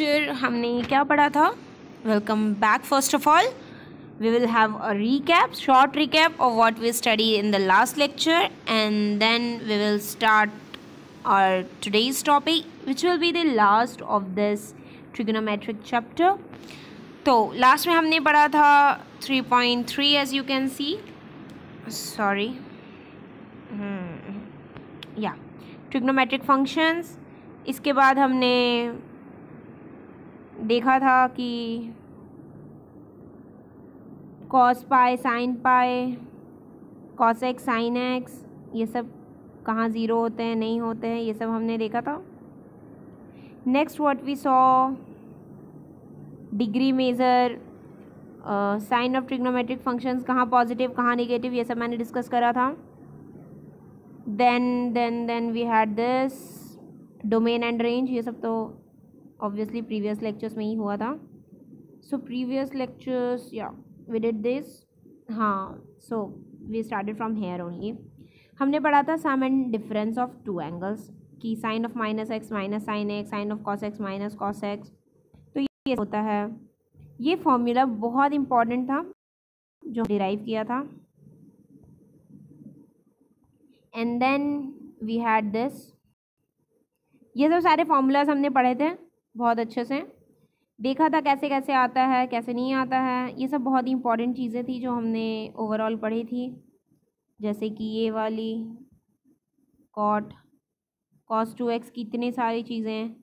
Lecture हमने क्या पढ़ा था welcome back first of all we will have a recap short recap of what we study in the last lecture and then we will start our today's topic which will be the last of this trigonometric chapter तो last में हमने पढ़ा था three point three as you can see sorry या trigonometric functions इसके बाद हमने देखा था कि कॉस पाए sine pi cos x sine x ये सब कहाँ ज़ीरो होते हैं नहीं होते हैं ये सब हमने देखा था next what we saw degree measure sign of trigonometric functions कहाँ पॉजिटिव कहाँ नेगेटिव ये सब मैंने डिस्कस करा था then then then we had this domain and range ये सब तो ऑब्वियसली प्रीवियस लेक्चर्स में ही हुआ था सो प्रीवियस लेक्चर्स या वी डिड दिस हाँ so we started from here only हमने पढ़ा था sum and difference of two angles कि sine of minus x minus sine x sine of cos x minus cos x तो ये होता है ये फॉर्मूला बहुत इंपॉर्टेंट था जो डिराइव किया था and then we had this ये सब सारे फॉर्मूलाज हमने पढ़े थे बहुत अच्छे से देखा था कैसे कैसे आता है कैसे नहीं आता है ये सब बहुत ही इंपॉर्टेंट चीज़ें थी जो हमने ओवरऑल पढ़ी थी जैसे कि ये वाली कॉट कॉस टू एक्स की इतनी सारी चीज़ें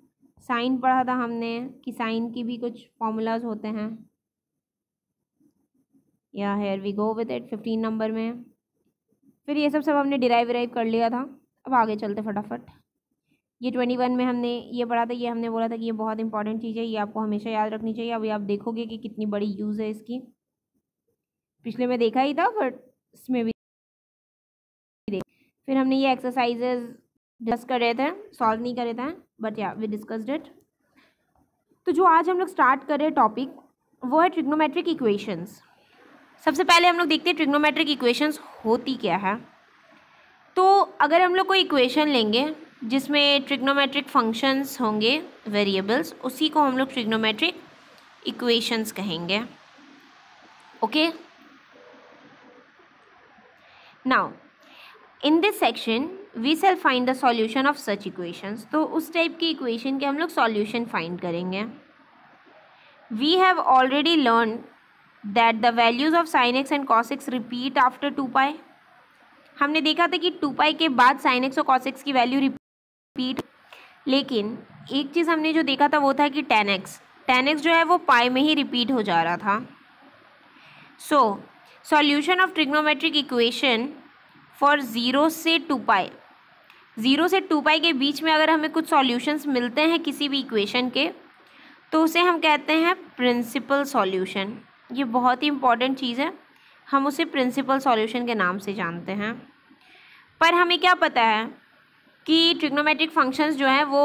साइन पढ़ा था हमने कि साइन की भी कुछ फॉर्मूलाज होते हैं yeah here we go with it fifteen number में फिर ये सब सब हमने डिराइव विराइव कर लिया था अब आगे चलते फटाफट ये ट्वेंटी वन में हमने ये पढ़ा था ये हमने बोला था कि ये बहुत इंपॉर्टेंट चीज़ है ये आपको हमेशा याद रखनी चाहिए अभी आप देखोगे कि कितनी बड़ी यूज़ है इसकी पिछले में देखा ही था बट इसमें भी फिर हमने ये एक्सरसाइजेज डिस्कस कर रहे थे सॉल्व नहीं करे थे बट या वी डिस्कस्ड इट तो जो आज हम लोग स्टार्ट कर रहे हैं टॉपिक वो है ट्रिग्नोमेट्रिक इक्वेशंस सबसे पहले हम लोग देखते हैं ट्रिग्नोमेट्रिक इक्वेशंस होती क्या है तो अगर हम लोग कोई इक्वेशन लेंगे जिसमें ट्रिग्नोमेट्रिक फंक्शंस होंगे वेरिएबल्स उसी को हम लोग ट्रिग्नोमेट्रिक इक्वेशंस कहेंगे okay now in this section we shall find the solution of such equations तो उस टाइप की इक्वेशन के हम लोग सॉल्यूशन फाइंड करेंगे we have already learn that the values of sine x and cos x repeat after two pi हमने देखा था कि टू पाई के बाद साइन एक्स और कॉस एक्स की वैल्यू स्पीड लेकिन एक चीज़ हमने जो देखा था वो था कि टेन एक्स टेन एक्स जो है वो पाई में ही रिपीट हो जा रहा था so solution of trigonometric equation for zero से टू पाई ज़ीरो से टू पाई के बीच में अगर हमें कुछ सॉल्यूशंस मिलते हैं किसी भी इक्वेशन के तो उसे हम कहते हैं प्रिंसिपल सॉल्यूशन ये बहुत ही इंपॉर्टेंट चीज़ है हम उसे प्रिंसिपल सॉल्यूशन के नाम से जानते हैं पर हमें क्या पता है कि ट्रिग्नोमेट्रिक फंक्शंस जो हैं वो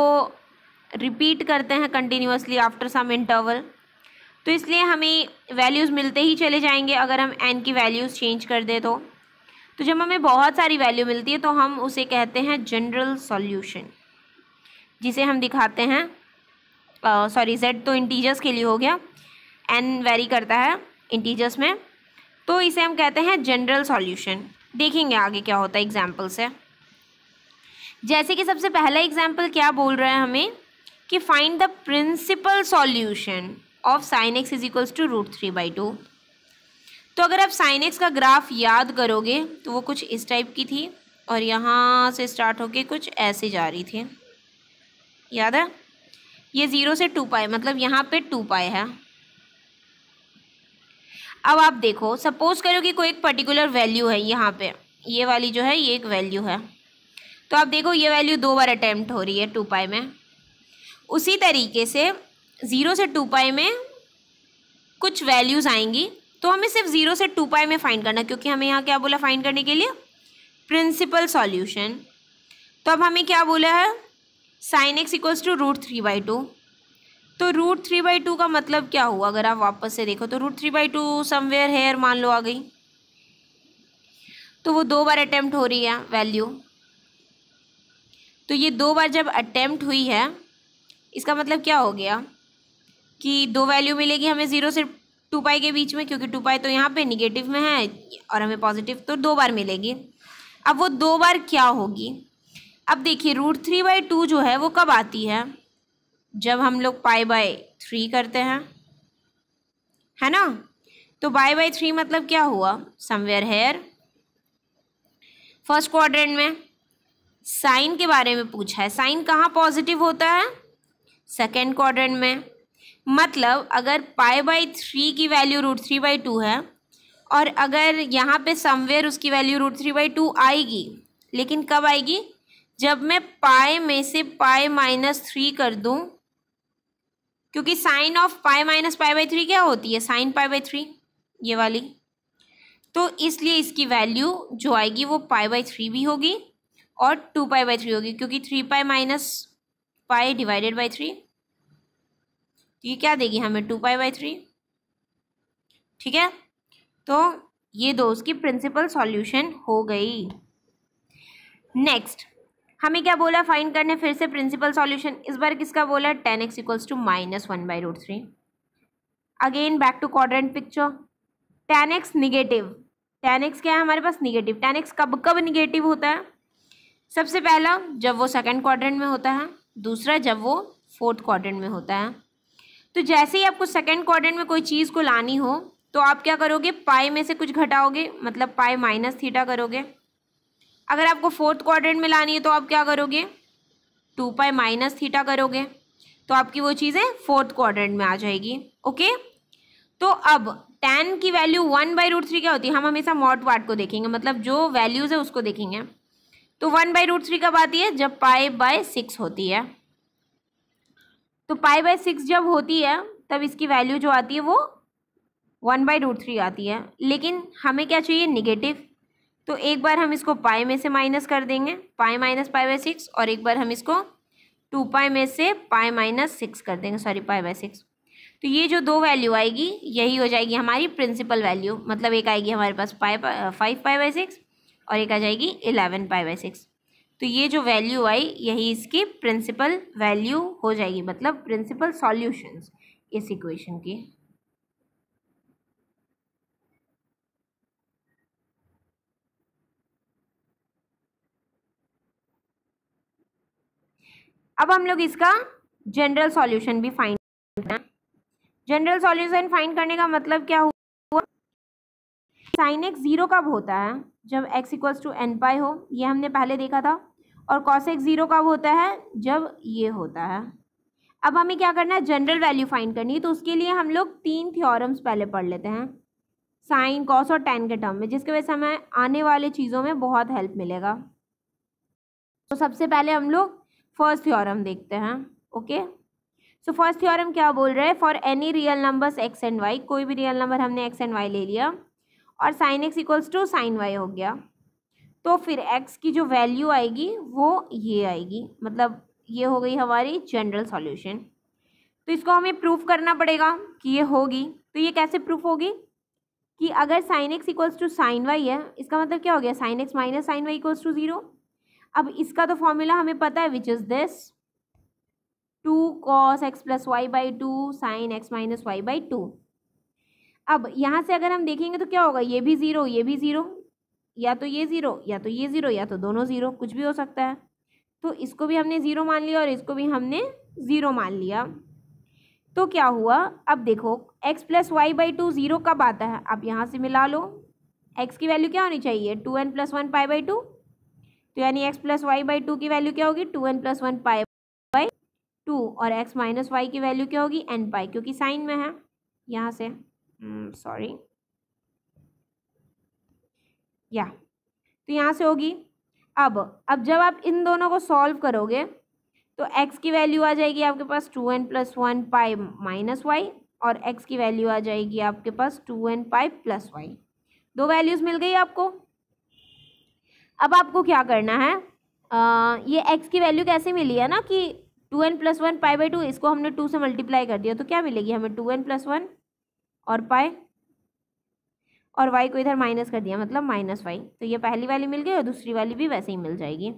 रिपीट करते हैं कंटिन्यूसली आफ्टर सम इंटरवल तो इसलिए हमें वैल्यूज़ मिलते ही चले जाएंगे अगर हम एन की वैल्यूज़ चेंज कर दे तो तो जब हमें बहुत सारी वैल्यू मिलती है तो हम उसे कहते हैं जनरल सॉल्यूशन जिसे हम दिखाते हैं सॉरी जेड तो इंटीजर्स के लिए हो गया एन वेरी करता है इंटीजर्स में तो इसे हम कहते हैं जनरल सॉल्यूशन देखेंगे आगे क्या होता है एग्जाम्पल से जैसे कि सबसे पहला एग्जाम्पल क्या बोल रहा है हमें कि find the principal solution of sine x is equals to root three by two तो अगर आप साइन एक्स का ग्राफ याद करोगे तो वो कुछ इस टाइप की थी और यहाँ से स्टार्ट होके कुछ ऐसे जा रही थी याद है ये ज़ीरो से टू पाए मतलब यहाँ पे टू पाए है अब आप देखो सपोज करो कि कोई एक पर्टिकुलर वैल्यू है यहाँ पे ये वाली जो है ये एक वैल्यू है तो आप देखो ये वैल्यू दो बार अटैम्प्ट हो रही है टू पाई में उसी तरीके से ज़ीरो से टू पाई में कुछ वैल्यूज़ आएंगी तो हमें सिर्फ ज़ीरो से टू पाई में फाइंड करना क्योंकि हमें यहाँ क्या बोला फाइंड करने के लिए प्रिंसिपल सॉल्यूशन तो अब हमें क्या बोला है sine x equals to root three by two तो रूट थ्री बाई टू का मतलब क्या हुआ अगर आप वापस से देखो तो root three by two somewhere here मान लो आ गई तो वो दो बार अटैम्प्ट हो रही है वैल्यू तो ये दो बार जब अटैम्प्ट हुई है इसका मतलब क्या हो गया कि दो वैल्यू मिलेगी हमें ज़ीरो से टू पाई के बीच में क्योंकि टू पाई तो यहाँ पे निगेटिव में है और हमें पॉजिटिव तो दो बार मिलेगी अब वो दो बार क्या होगी अब देखिए रूट थ्री बाई टू जो है वो कब आती है जब हम लोग पाई बाई थ्री करते हैं है ना तो बाई बाई थ्री मतलब क्या हुआ समवेयर हेयर फर्स्ट क्वाड्रेंट में साइन के बारे में पूछा है साइन कहाँ पॉजिटिव होता है सेकेंड क्वाड्रेंट में मतलब अगर पाई बाई थ्री की value root three by two है और अगर यहाँ पे समवेयर उसकी value root three by two आएगी लेकिन कब आएगी जब मैं पाए में से पाए माइनस थ्री कर दूँ क्योंकि sine of pi minus pi by three क्या होती है साइन पाए बाई थ्री ये वाली तो इसलिए इसकी वैल्यू जो आएगी वो पाए बाई थ्री भी होगी और टू पाई बाई थ्री होगी क्योंकि three pi minus pi divided by three तो ये क्या देगी हमें टू पाई बाई थ्री ठीक है तो ये दो उसकी प्रिंसिपल सॉल्यूशन हो गई नेक्स्ट हमें क्या बोला फाइंड करने फिर से प्रिंसिपल सॉल्यूशन इस बार किसका बोला tan x equals to minus one by root three again back to quadrant picture tan x negative tan x क्या है हमारे पास निगेटिव टेन एक्स कब कब निगेटिव होता है सबसे पहला जब वो सेकेंड क्वाड्रेंट में होता है दूसरा जब वो फोर्थ क्वाड्रेंट में होता है तो जैसे ही आपको सेकेंड क्वाड्रेंट में कोई चीज़ को लानी हो तो आप क्या करोगे पाई में से कुछ घटाओगे मतलब पाई माइनस थीटा करोगे अगर आपको फोर्थ क्वाड्रेंट में लानी है तो आप क्या करोगे टू पाई माइनस थीटा करोगे तो आपकी वो चीज़ें फोर्थ क्वाड्रेंट में आ जाएगी ओके तो अब टेन की value one by root three क्या होती है हम हमेशा मॉट वाट को देखेंगे मतलब जो वैल्यूज़ है उसको देखेंगे तो वन बाई रूट थ्री कब आती है जब पाई बाय सिक्स होती है तो पाई बाय सिक्स जब होती है तब इसकी वैल्यू जो आती है वो वन बाई रूट थ्री आती है लेकिन हमें क्या चाहिए निगेटिव तो एक बार हम इसको पाई में से माइनस कर देंगे pi minus pi by six और एक बार हम इसको टू पाई में से पाई माइनस सिक्स कर देंगे सॉरी पाई बाय सिक्स तो ये जो दो वैल्यू आएगी यही हो जाएगी हमारी प्रिंसिपल वैल्यू मतलब एक आएगी हमारे पास pi five pi by six और एक आ जाएगी इलेवन पाई बाई सिक्स तो ये जो वैल्यू आई यही इसकी प्रिंसिपल वैल्यू हो जाएगी मतलब प्रिंसिपल सॉल्यूशंस इस इक्वेशन की अब हम लोग इसका जनरल सॉल्यूशन भी फाइंड जनरल सॉल्यूशन फाइंड करने का मतलब क्या हुआ साइन एक्स जीरो कब होता है जब x equals to n pi हो ये हमने पहले देखा था और कॉस एक्स ज़ीरो कब होता है जब ये होता है अब हमें क्या करना है जनरल वैल्यू फाइंड करनी है तो उसके लिए हम लोग तीन थियोरम्स पहले पढ़ लेते हैं साइन कॉस और टेन के टर्म में जिसके वजह से हमें आने वाली चीज़ों में बहुत हेल्प मिलेगा तो सबसे पहले हम लोग फर्स्ट थ्योरम देखते हैं ओके सो फर्स्ट थ्योरम क्या बोल रहे हैं for any real numbers x and y कोई भी रियल नंबर हमने एक्स एंड वाई ले लिया और sine x equals to sine y हो गया तो फिर एक्स की जो वैल्यू आएगी वो ये आएगी मतलब ये हो गई हमारी जनरल सॉल्यूशन तो इसको हमें प्रूफ करना पड़ेगा कि ये होगी तो ये कैसे प्रूफ होगी कि अगर sine x equals to sine y है इसका मतलब क्या हो गया sine x minus sine y equals to zero अब इसका तो फॉर्मूला हमें पता है which is this two cos x plus y by two sine x minus y by two अब यहाँ से अगर हम देखेंगे तो क्या होगा ये भी ज़ीरो ये भी ज़ीरो या तो ये ज़ीरो या तो ये ज़ीरो या तो दोनों ज़ीरो कुछ भी हो सकता है तो इसको भी हमने ज़ीरो मान लिया और इसको भी हमने ज़ीरो मान लिया तो क्या हुआ अब देखो x plus y by two zero कब आता है आप यहाँ से मिला लो x की वैल्यू क्या होनी चाहिए two n plus one pi by two तो यानी x plus y by two की वैल्यू क्या होगी two n plus one pi by two और x माइनस वाई की वैल्यू क्या होगी एन पाई क्योंकि साइन में है यहाँ से mm, sorry या yeah. तो यहाँ से होगी अब अब जब आप इन दोनों को सॉल्व करोगे तो x की वैल्यू आ जाएगी आपके पास two n plus one pi minus y और x की वैल्यू आ जाएगी आपके पास two n pi plus y दो वैल्यूज़ मिल गई आपको अब आपको क्या करना है आ, ये x की वैल्यू कैसे मिली है ना कि two n plus one pi by two इसको हमने टू से मल्टीप्लाई कर दिया तो क्या मिलेगी हमें टू एन प्लस वन और पाए और वाई को इधर माइनस कर दिया मतलब माइनस वाई तो ये पहली वाली मिल गई और दूसरी वाली भी वैसे ही मिल जाएगी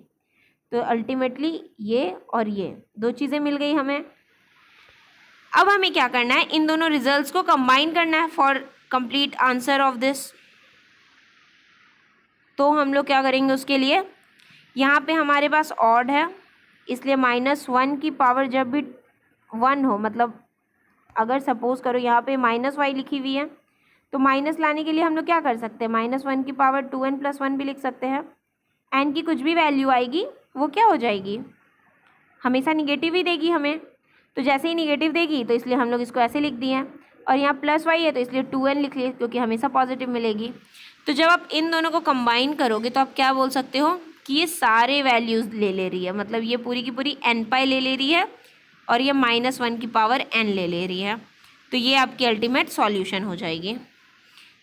तो अल्टीमेटली ये और ये दो चीज़ें मिल गई हमें अब हमें क्या करना है इन दोनों रिजल्ट्स को कंबाइन करना है for complete answer of this तो हम लोग क्या करेंगे उसके लिए यहाँ पे हमारे पास ऑड है इसलिए माइनस वन की पावर जब भी वन हो मतलब अगर सपोज करो यहाँ पे माइनस वाई लिखी हुई है तो माइनस लाने के लिए हम लोग क्या कर सकते हैं माइनस वन की power two n plus one भी लिख सकते हैं एन की कुछ भी वैल्यू आएगी वो क्या हो जाएगी हमेशा निगेटिव ही देगी हमें तो जैसे ही निगेटिव देगी तो इसलिए हम लोग इसको ऐसे लिख दिए हैं और यहाँ प्लस वाई है तो इसलिए टू एन लिख लिए क्योंकि हमेशा पॉजिटिव मिलेगी तो जब आप इन दोनों को कंबाइन करोगे तो आप क्या बोल सकते हो कि ये सारे वैल्यूज़ ले ले रही है मतलब ये पूरी की पूरी एन पाई ले ले रही है और ये माइनस वन की पावर एन ले ले रही है तो ये आपकी अल्टीमेट सॉल्यूशन हो जाएगी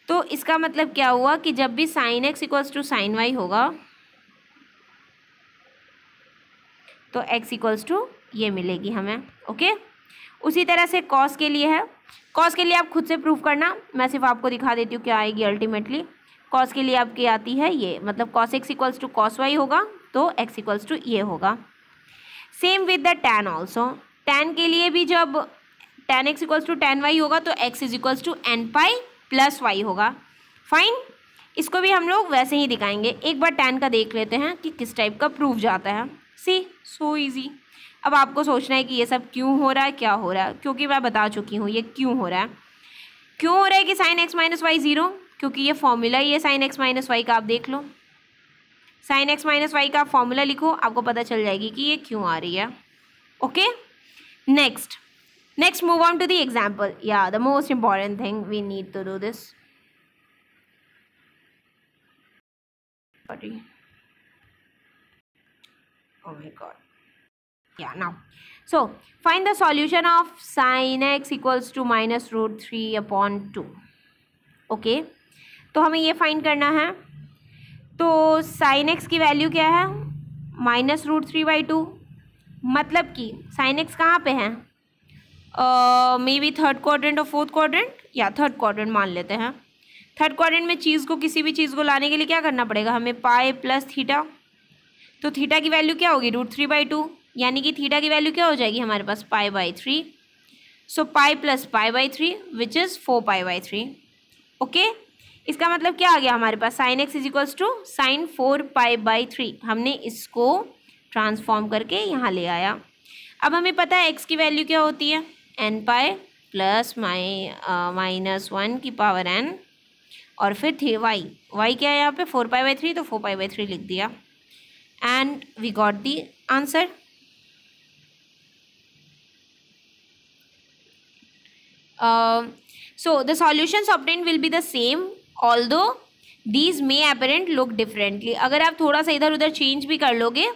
तो इसका मतलब क्या हुआ कि जब भी sine x equals to sine y होगा तो एक्स इक्वल्स टू ये मिलेगी हमें ओके उसी तरह से कॉस के लिए है कॉस के लिए आप खुद से प्रूफ करना मैं सिर्फ आपको दिखा देती हूँ क्या आएगी अल्टीमेटली कॉस के लिए आपकी आती है ये मतलब cos x equals to cos y होगा तो एक्स इक्वल्स टू ये होगा same with the tan also tan के लिए भी जब tan x equals to tan y होगा तो x is equals to n pi plus y होगा फाइन इसको भी हम लोग वैसे ही दिखाएंगे एक बार टेन का देख लेते हैं कि किस टाइप का प्रूफ जाता है सी सो ईजी अब आपको सोचना है कि ये सब क्यों हो रहा है क्या हो रहा है क्योंकि मैं बता चुकी हूँ ये क्यों हो रहा है क्यों हो रहा है कि sine x minus y zero क्योंकि ये फॉर्मूला ही है साइन एक्स माइनस वाई का आप देख लो साइन एक्स माइनस वाई का आप फॉर्मूला लिखो आपको पता चल जाएगी कि ये क्यों आ रही है okay okay? next next move on to the example yeah the most important thing we need to do this sorry oh my god yeah now so find the solution of sin x equals to minus root three upon two okay तो हमें ये find करना है तो sin x की value क्या है minus root three by two मतलब कि साइन एक्स कहाँ पे है मे बी थर्ड क्वाड्रेंट और फोर्थ क्वाड्रेंट या थर्ड क्वाड्रेंट मान लेते हैं थर्ड क्वाड्रेंट में चीज़ को किसी भी चीज़ को लाने के लिए क्या करना पड़ेगा हमें पाए प्लस थीटा तो थीटा की वैल्यू क्या होगी रूट थ्री बाई टू यानी कि थीटा की वैल्यू क्या हो जाएगी हमारे पास pi by three so pi plus pi by three which is four pi by three okay इसका मतलब क्या आ गया हमारे पास sine x is equals to sine four pi by three हमने इसको ट्रांसफॉर्म करके यहाँ ले आया अब हमें पता है एक्स की वैल्यू क्या होती है n pi plus my minus one की पावर एन और फिर थी वाई वाई क्या है यहाँ पे फोर पाई बाई थ्री तो फोर पाई बाई थ्री लिख दिया and we got the answer so the solutions will be the same although these may apparent look differently अगर आप थोड़ा सा इधर उधर चेंज भी कर लोगे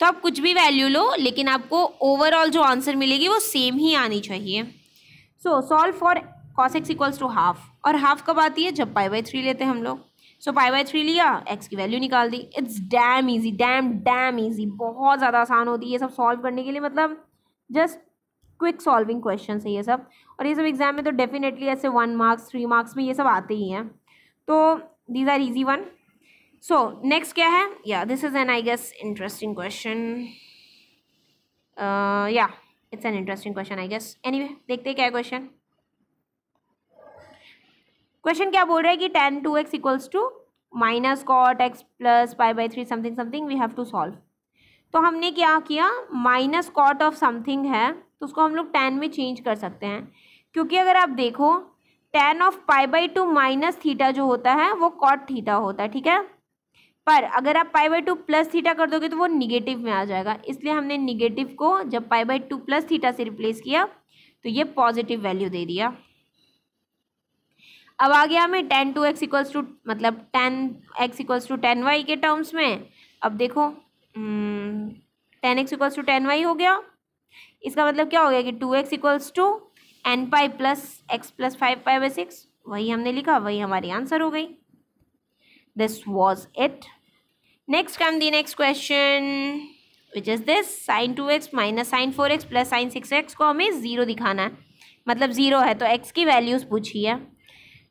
तो आप कुछ भी वैल्यू लो लेकिन आपको ओवरऑल जो आंसर मिलेगी वो सेम ही आनी चाहिए so solve for cos x equals to half और हाफ कब आती है जब पाई बाई थ्री लेते हैं हम लोग सो पाई बाई थ्री लिया एक्स की वैल्यू निकाल दी it's damn easy damn damn easy बहुत ज़्यादा आसान होती है ये सब सॉल्व करने के लिए मतलब जस्ट क्विक सॉल्विंग क्वेश्चन है ये सब और ये सब एग्जाम में तो डेफिनेटली ऐसे वन मार्क्स थ्री मार्क्स में ये सब आते ही हैं तो these are easy one so so, next क्या है yeah this is an I guess interesting question yeah it's an interesting question I guess any देखते क्या क्वेश्चन क्वेश्चन क्या बोल रहा है कि tan two x equals to minus cot x plus five by three something something we have to solve तो हमने क्या किया माइनस कॉट ऑफ समथिंग है तो उसको हम लोग टेन में चेंज कर सकते हैं क्योंकि अगर आप देखो tan of pi by two minus theta जो होता है वो कॉट थीटा होता है ठीक है पर अगर आप pi by two plus theta कर दोगे तो वो निगेटिव में आ जाएगा इसलिए हमने निगेटिव को जब pi by two plus theta से रिप्लेस किया तो ये पॉजिटिव वैल्यू दे दिया अब आ गया हमें tan two x equals to मतलब tan x equals to tan y के टर्म्स में अब देखो tan x equals to tan y हो गया इसका मतलब क्या हो गया कि two x equals to n pi plus x plus five pi by six वही हमने लिखा वही हमारी आंसर हो गई this was it next come the next question which is this sin 2x minus sine 4x plus sine 6x को हमें zero दिखाना है मतलब ज़ीरो है तो x की वैल्यूज़ पूछी है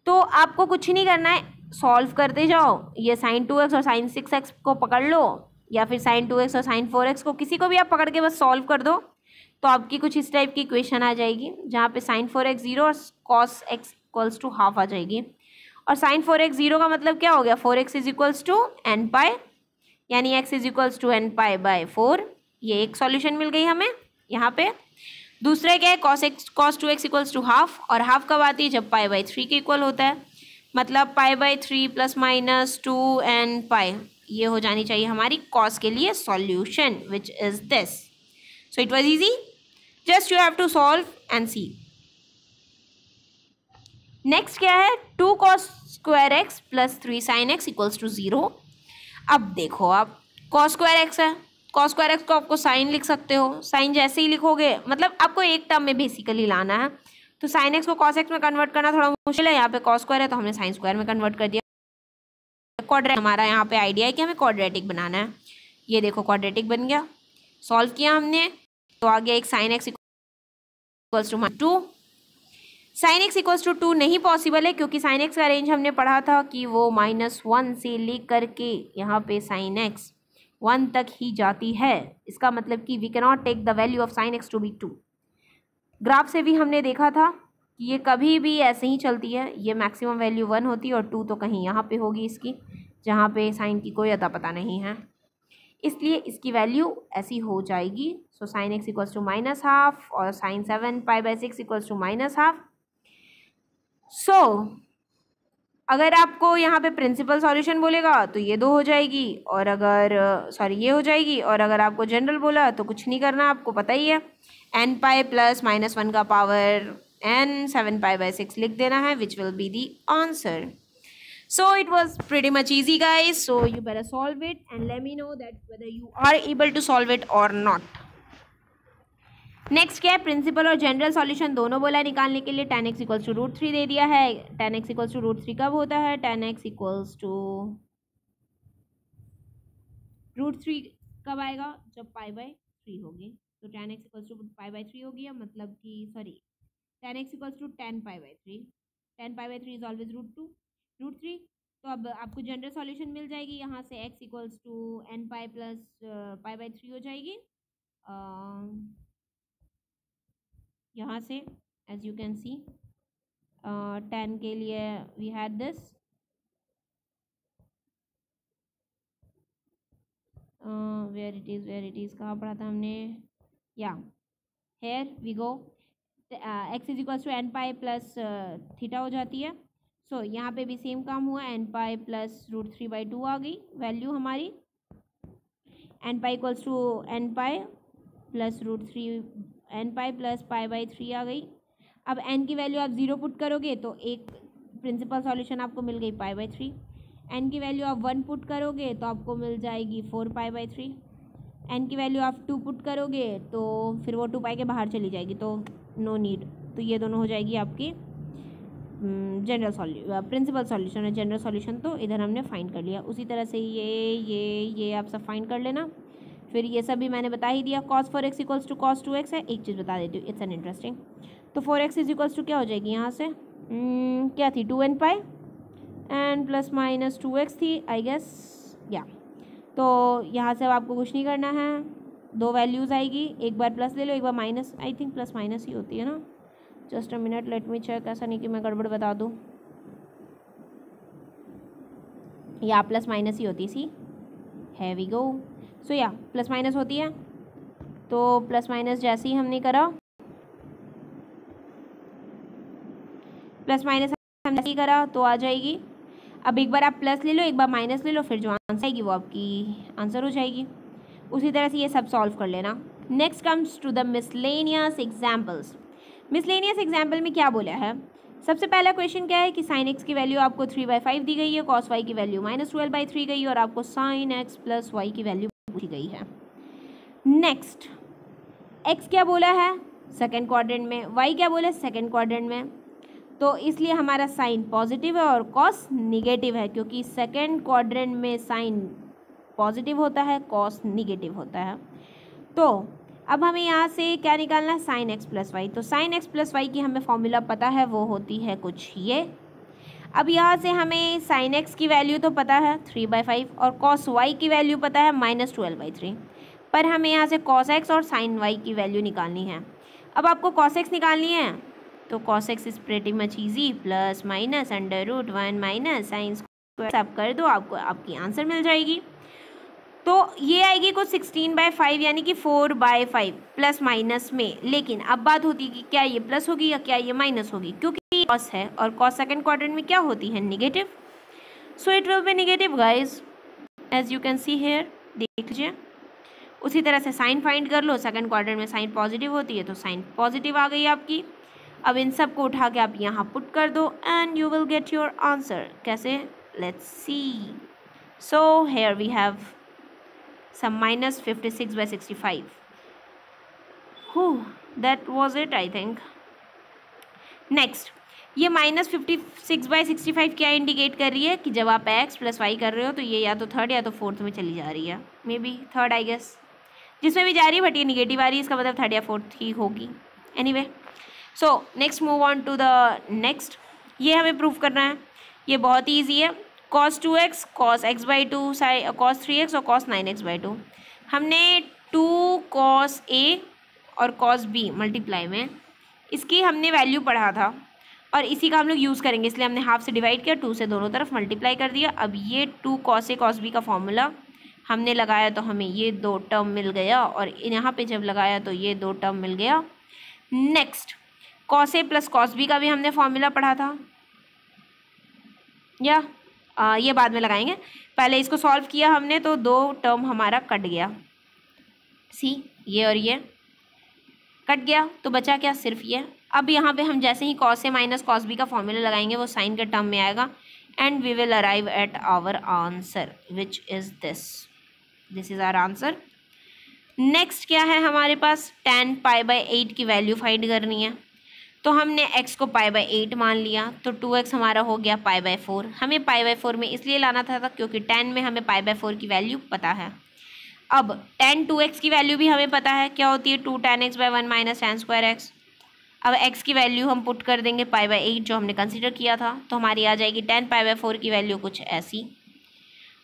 तो आपको कुछ ही नहीं करना है सॉल्व करते जाओ ये साइन 2x और साइन 6x को पकड़ लो या फिर साइन 2x और साइन 4x को किसी को भी आप पकड़ के बस सॉल्व कर दो तो आपकी कुछ इस टाइप की इक्वेशन आ जाएगी जहाँ पे साइन 4x ज़ीरो और cos x equals to half आ जाएगी और साइन फोर एक्स जीरो का मतलब क्या हो गया four x is equals to n pi यानी x is equals to n pi by four ये एक सॉल्यूशन मिल गई हमें यहाँ पे दूसरा क्या है cos x cos two x equals to half और हाफ कब आती है जब पाई बाई थ्री के इक्वल होता है मतलब pi by three plus minus two n pi ये हो जानी चाहिए हमारी कॉस के लिए solution which is this so it was easy just you have to solve and see next क्या है two cos square x plus three sine x equals to zero अब देखो आप कॉस स्क्वायर एक्स है cos square x को आपको sign लिख सकते हो साइन जैसे ही लिखोगे मतलब आपको एक टर्म में बेसिकली लाना है तो साइन एक्स को कॉस एक्स में कन्वर्ट करना थोड़ा मुश्किल है यहाँ पे कॉस स्क्वायर है तो हमने साइन स्क्वायर में कन्वर्ट कर दिया क्वाड्रेट हमारा यहाँ पे आइडिया है कि हमें क्वाड्रेटिक बनाना है ये देखो क्वाड्रेटिक बन गया सॉल्व किया हमने तो आ गया एक sine x equals to two sine x equals to two नहीं पॉसिबल है क्योंकि साइन एक्स का रेंज हमने पढ़ा था कि वो माइनस वन से लेकर के यहाँ पे साइन एक्स वन तक ही जाती है इसका मतलब कि we cannot take the value of sine x to be two graph से भी हमने देखा था कि ये कभी भी ऐसे ही चलती है ये मैक्सिमम वैल्यू वन होती है और टू तो कहीं यहाँ पे होगी इसकी जहाँ पे साइन की कोई अता पता नहीं है इसलिए इसकी वैल्यू ऐसी हो जाएगी so sine x equals to minus half और sine seven pi by six equals to minus half so so, अगर आपको यहाँ पे प्रिंसिपल सॉल्यूशन बोलेगा तो ये दो हो जाएगी और अगर सॉरी ये हो जाएगी और अगर आपको जनरल बोला तो कुछ नहीं करना आपको पता ही है n pi plus minus one का power n seven pi by six लिख देना है which will be the answer so it was pretty much easy guys so you better solve it and let me know that whether you are able to solve it और not next क्या है principal और general solution दोनों बोला निकालने के लिए tan x equals to root three दे दिया है tan x equals to root three कब होता है tan x equals to root three कब आएगा जब पाई बाई थ्री होगी तो tan x equals to five by three होगी मतलब कि sorry tan x equals to tan pi by three tan five by three is always root two root three तो अब आपको जनरल सॉल्यूशन मिल जाएगी यहाँ से x equals to n pi plus five by three हो जाएगी यहाँ से as you can see tan के लिए we had this where it is where it is कहाँ पढ़ा था हमने या here we go x is equals to n pi plus theta हो जाती है सो so, यहाँ पे भी सेम काम हुआ n pi plus root three by two आ गई वैल्यू हमारी n pi equals to n pi plus root three n pi plus pi by three आ गई अब एन की वैल्यू आप ज़ीरो पुट करोगे तो एक प्रिंसिपल सॉल्यूशन आपको मिल गई पाई बाई थ्री एन की वैल्यू आप वन पुट करोगे तो आपको मिल जाएगी four pi by three n की वैल्यू आप टू पुट करोगे तो फिर वो टू पाई के बाहर चली जाएगी तो नो नीड तो ये दोनों हो जाएगी आपकी जनरल सॉल्यू प्रिंसिपल सॉल्यूशन है जनरल सॉल्यूशन तो इधर हमने फाइंड कर लिया उसी तरह से ये ये ये आप सब फाइंड कर लेना फिर ये सब भी मैंने बता ही दिया cos four x equals to cos two x है एक चीज़ बता देती हूँ इट्स एन इंटरेस्टिंग तो four x is equals to क्या हो जाएगी यहाँ से hmm, क्या थी two n pi and plus minus two x थी आई गेस या तो यहाँ से अब आपको कुछ नहीं करना है दो वैल्यूज़ आएगी एक बार प्लस ले लो एक बार minus I think plus minus ही होती है ना just a minute let me check ऐसा नहीं कि मैं गड़बड़ बता दूँ या प्लस माइनस ही होती सी हैवी गो सो या प्लस माइनस होती है तो प्लस माइनस जैसे ही हमने करा प्लस माइनस हमने ही करा तो आ जाएगी अब एक बार आप प्लस ले लो एक बार माइनस ले लो फिर जो आंसर आएगी वो आपकी आंसर हो जाएगी उसी तरह से ये सब सॉल्व कर लेना next comes to the miscellaneous examples miscellaneous example में क्या बोला है सबसे पहला क्वेश्चन क्या है कि साइन एक्स की वैल्यू आपको थ्री बाई फाइव दी गई है कॉस वाई की value minus twelve by three गई और आपको साइन एक्स प्लस वाई की वैल्यू पूछी गई है नेक्स्ट एक्स क्या बोला है सेकेंड क्वाड्रेंट में वाई क्या बोला है सेकेंड क्वाड्रेंट में तो इसलिए हमारा साइन पॉजिटिव है और कॉस निगेटिव है क्योंकि सेकेंड क्वाड्रेंट में साइन पॉजिटिव होता है कॉस निगेटिव होता है तो अब हमें यहाँ से क्या निकालना है साइन एक्स प्लस वाई तो साइन एक्स प्लस वाई की हमें फॉर्मूला पता है वो होती है कुछ ये अब यहाँ से हमें साइन एक्स की वैल्यू तो पता है थ्री बाई फाइव और कॉस वाई की वैल्यू पता है माइनस ट्वेल्व बाई थ्री पर हमें यहाँ से कॉस एक्स और साइन वाई की वैल्यू निकालनी है अब आपको कॉस एक्स निकालनी है तो cos x is pretty much easy plus minus under root one minus sine square आप कर दो आपको आपकी आंसर मिल जाएगी तो ये आएगी कुछ सिक्सटीन बाय फाइव यानी कि four by five plus minus में लेकिन अब बात होती है कि क्या ये प्लस होगी या क्या ये माइनस होगी क्योंकि कॉस है और कॉस सेकेंड क्वार्टर में क्या होती है negative so it will be negative guys as you can see here देख लीजिए उसी तरह से साइन फाइंड कर लो सेकेंड क्वार्टर में साइन पॉजिटिव होती है तो साइन पॉजिटिव आ गई आपकी अब इन सब को उठा के आप यहाँ पुट कर दो and you will get your answer कैसे let's see so here we have fifty minus 56 by 65 हो that was it i think next ये minus fifty six by sixty five क्या इंडिकेट कर रही है कि जब आप एक्स प्लस वाई कर रहे हो तो ये या तो थर्ड या तो फोर्थ में चली जा रही है may be third I guess जिसमें भी जा रही है बट ये निगेटिव आ रही है इसका मतलब थर्ड या फोर्थ ही होगी anyway so next move on to the next ये हमें प्रूव करना है ये बहुत ही ईजी है cos two x cos x by two साई कॉस थ्री एक्स और cos nine x by two हमने टू कॉस ए और कॉस बी मल्टीप्लाई में इसकी हमने वैल्यू पढ़ा था और इसी का हम लोग यूज़ करेंगे इसलिए हमने हाफ से डिवाइड किया टू से दोनों तरफ मल्टीप्लाई कर दिया अब ये two cos A cos B का फॉर्मूला हमने लगाया तो हमें ये दो टर्म मिल गया और यहाँ पे जब लगाया तो ये दो टर्म मिल गया next cos A plus cos B का भी हमने फॉर्मूला पढ़ा था या आ, ये बाद में लगाएंगे पहले इसको सॉल्व किया हमने तो दो टर्म हमारा कट गया सी ये और ये कट गया तो बचा क्या सिर्फ ये अब यहाँ पे हम जैसे ही cos A minus cos B का फॉर्मूला लगाएंगे वो साइन के टर्म में आएगा and we will arrive at our answer which is this this is our answer next क्या है हमारे पास टेन पाई बाई एट की वैल्यू फाइंड करनी है तो हमने x को पाई बाई एट मान लिया तो 2x हमारा हो गया पाई बाई फोर हमें पाई बाई फोर में इसलिए लाना था, था क्योंकि 10 में हमें पाई बाई फोर की वैल्यू पता है अब 10 2x की वैल्यू भी हमें पता है क्या होती है two tan x by one minus tan square x अब x की वैल्यू हम पुट कर देंगे पाई बाई एट जो हमने कंसिडर किया था तो हमारी आ जाएगी टेन पाई बाई फोर की वैल्यू कुछ ऐसी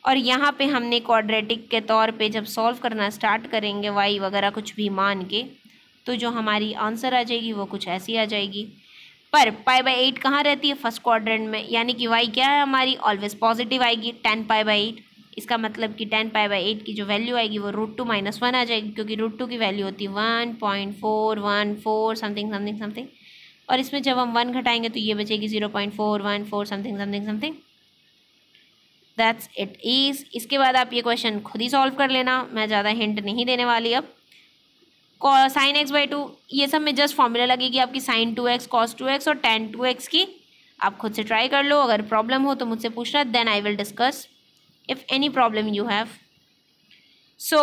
और यहाँ पे हमने क्वाड्रेटिक के तौर पे जब सॉल्व करना स्टार्ट करेंगे वाई वगैरह कुछ भी मान के तो जो हमारी आंसर आ जाएगी वो कुछ ऐसी आ जाएगी पर पाई बाई एट कहाँ रहती है फर्स्ट क्वाड्रेंट में यानी कि वाई क्या है हमारी ऑलवेज पॉजिटिव आएगी टेन पाई बाई एट इसका मतलब कि टेन पाई बाई एट की जो वैल्यू आएगी वो रूट टू माइनस वन आ जाएगी क्योंकि रूट टू की वैल्यू होती है one point four one four something something something और इसमें जब हम वन घटाएंगे तो ये बचेगी zero point four one four something something something that's it is इसके बाद आप ये क्वेश्चन खुद ही सॉल्व कर लेना मैं ज़्यादा हिंट नहीं देने वाली अब साइन एक्स बाई टू ये सब में जस्ट फॉर्मूला लगेगी आपकी sine two x cos two x और टेन टू एक्स की आप खुद से ट्राई कर लो अगर प्रॉब्लम हो तो मुझसे पूछना then I will discuss if any problem you have so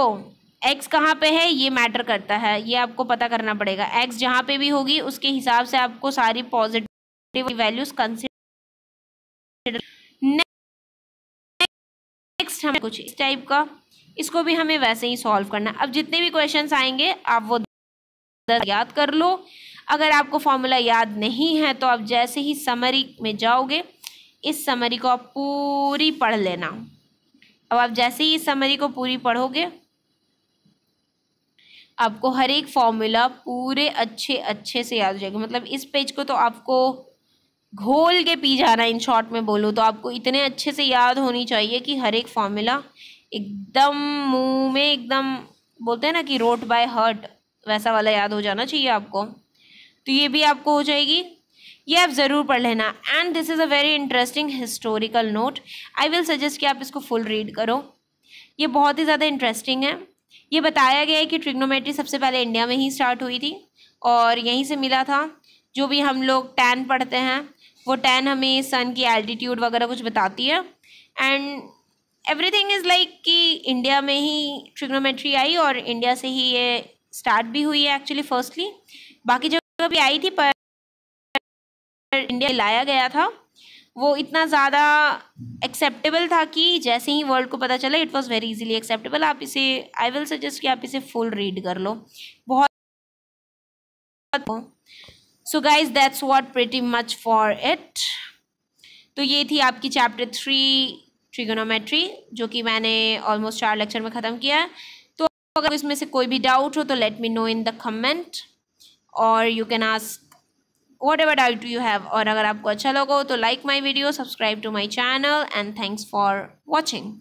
x कहाँ पे है ये मैटर करता है ये आपको पता करना पड़ेगा एक्स जहाँ पे भी होगी उसके हिसाब से आपको सारी पॉजिटिव वैल्यूज कंसिडर नेक्स्ट हम कुछ इस टाइप का इसको भी हमें वैसे ही सॉल्व करना अब जितने भी क्वेश्चन आएंगे आप वो दस याद कर लो अगर आपको फॉर्मूला याद नहीं है तो आप जैसे ही समरी में जाओगे इस समरी को आप पूरी पढ़ लेना अब आप जैसे ही इस समरी को पूरी पढ़ोगे आपको हर एक फॉर्मूला पूरे अच्छे अच्छे से याद हो जाएगा मतलब इस पेज को तो आपको घोल के पी जाना इन शॉर्ट में बोलो तो आपको इतने अच्छे से याद होनी चाहिए कि हर एक फॉर्मूला एकदम मुंह में एकदम बोलते हैं ना कि रोट बाय हर्ट वैसा वाला याद हो जाना चाहिए आपको तो ये भी आपको हो जाएगी ये आप ज़रूर पढ़ लेना and this is a very interesting historical note I will suggest कि आप इसको फुल रीड करो ये बहुत ही ज़्यादा इंटरेस्टिंग है ये बताया गया है कि ट्रिग्नोमेट्री सबसे पहले इंडिया में ही स्टार्ट हुई थी और यहीं से मिला था जो भी हम लोग टैन पढ़ते हैं वो टैन हमें सन की एल्टीट्यूड वगैरह कुछ बताती है एंड एवरीथिंग इज़ लाइक कि इंडिया में ही ट्रिग्नोमेट्री आई और इंडिया से ही ये स्टार्ट भी हुई है एक्चुअली फर्स्टली बाकी जगह भी आई थी पर इंडिया लाया गया था वो इतना ज़्यादा एक्सेप्टेबल था कि जैसे ही वर्ल्ड को पता चला it was very easily acceptable आप इसे आई विल सजेस्ट कि आप इसे फुल रीड कर लो बहुत so guys that's what pretty much for it तो ये थी आपकी चैप्टर थ्री ट्रिगोनोमेट्री जो कि मैंने ऑलमोस्ट चार लेक्चर में ख़त्म किया है तो अगर इसमें से कोई भी डाउट हो तो let me know in the comment और you can ask whatever doubt you have और अगर आपको अच्छा लगा हो तो like my video subscribe to my channel and thanks for watching